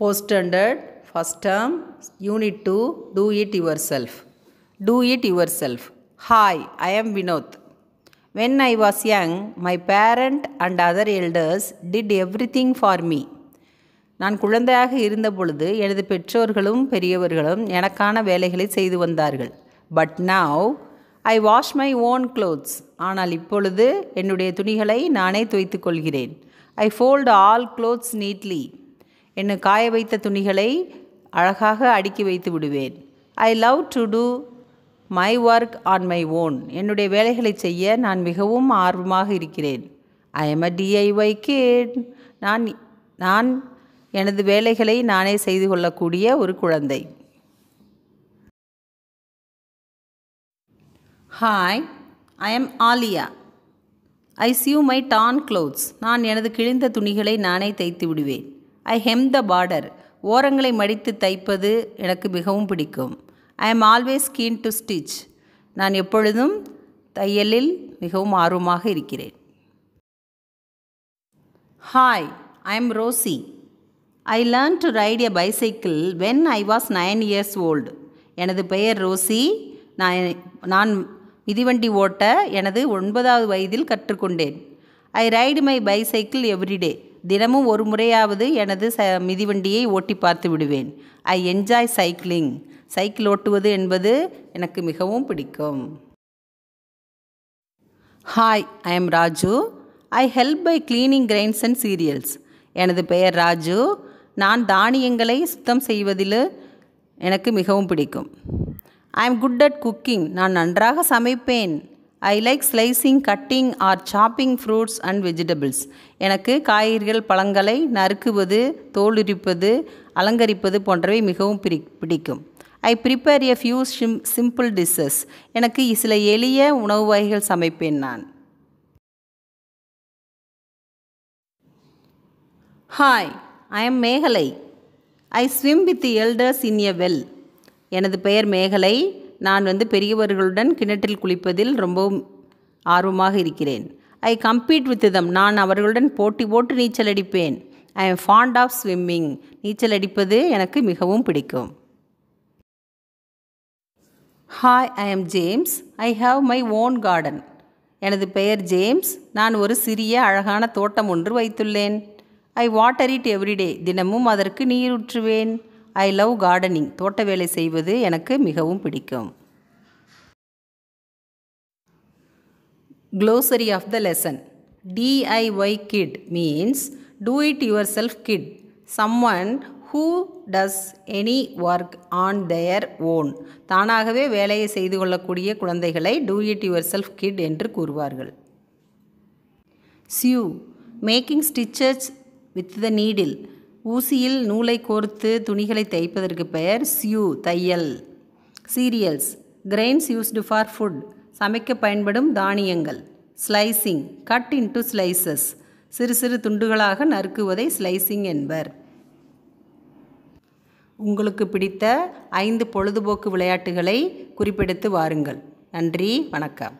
fourth standard first term unit two do it yourself do it yourself hi I am Vinoth when I was young my parent and other elders did everything for me நான் குழந்தையாக இருந்த பொழுது எனது பெற்றோர்களும் பெரியவர்களும் எனக்கான வேலைகளை செய்து வந்தார்கள் but now I wash my own clothes ஆனால் இப்பொழுது என்னுடைய துணிகளை நானே துவைத்து கொள்கிறேன் I fold all clothes neatly என்னை காய வைத்த துணிகளை அழகாக அடுக்கி வைத்து விடுவேன் I love to do my work on my own என்னுடைய வேலைகளை செய்ய நான் மிகவும் ஆர்வமாக இருக்கிறேன் I am a DIY kid நான் நான் எனது வேலைகளை நானே செய்து கொள்ளக்கூடிய ஒரு குழந்தை hi I am Alia I sew my torn clothes நான் எனது கிழிந்த துணிகளை நானே தைத்து விடுவேன் ஐ ஹெம் த பார்டர் ஓரங்களை மடித்து தைப்பது எனக்கு மிகவும் பிடிக்கும் I am always keen to stitch நான் எப்பொழுதும் தையலில் மிகவும் ஆர்வமாக இருக்கிறேன் hi I am Rosie I learn to ride a bicycle when I was nine years old எனது பெயர் ரோசி நான் நான் மிதிவண்டி ஓட்ட எனது ஒன்பதாவது வயதில் கற்றுக்கொண்டேன் I ride my bicycle everyday தினமும் ஒரு முறையாவது எனது ச மிதிவண்டியை ஓட்டி பார்த்து விடுவேன் ஐ என்ஜாய் சைக்கிளிங் சைக்கிள் ஓட்டுவது என்பது எனக்கு மிகவும் பிடிக்கும் hi I am Raju I help by cleaning grains and cereals எனது பெயர் ராஜு நான் தானியங்களை சுத்தம் செய்வதில் எனக்கு மிகவும் பிடிக்கும் I am good at cooking நான் நன்றாக சமைப்பேன் I like slicing cutting or chopping fruits and vegetables எனக்கு காய்கறிகள் பழங்களை நறுக்குவது தோலுரிப்பது அலங்கரிப்பது போன்றவை மிகவும் பிரி பிடிக்கும் I prepare a few sim simple dishes எனக்கு சில எளிய உணவு வகைகள் சமைப்பேன் நான் hi I am Megalai I swim with elders in a well எனது பெயர் மேகலை நான் வந்து பெரியவர்களுடன் கிணற்றில் குளிப்பதில் ரொம்பவும் ஆர்வமாக இருக்கிறேன் ஐ கம்பீட் வித் தம் நான் அவர்களுடன் போட்டி போட்டு நீச்சல் அடிப்பேன் I am fond of swimming நீச்சல் அடிப்பது எனக்கு மிகவும் பிடிக்கும் hi I am James I have my own garden எனது பெயர் ஜேம்ஸ் நான் ஒரு சிறிய அழகான தோட்டம் ஒன்று வைத்துள்ளேன் ஐ வாட்டர் இட் எவ்ரிடே தினமும் அதற்கு நீரூற்றுவேன் ஐ லவ் கார்டனிங் தோட்ட வேலை செய்வது எனக்கு மிகவும் பிடிக்கும் glossary of the lesson DIY kid means do it yourself kid someone who does any work on their own தானாகவே வேலையை செய்து கொள்ளக்கூடிய குழந்தைகளை do it yourself kid என்று கூறுவார்கள் sew making stitches with the needle ஊசியில் நூலை கோர்த்து துணிகளை தைப்பதற்கு பெயர் சியூ தையல் cereals grains used for food சமைக்க பயன்படும் தானியங்கள் ஸ்லைசிங் கட் இன்டு ஸ்லைசஸ் சிறு சிறு துண்டுகளாக நறுக்குவதை ஸ்லைசிங் என்பர் உங்களுக்கு பிடித்த ஐந்து பொழுதுபோக்கு விளையாட்டுகளை குறிப்பிடுத்து வாருங்கள் நன்றி வணக்கம்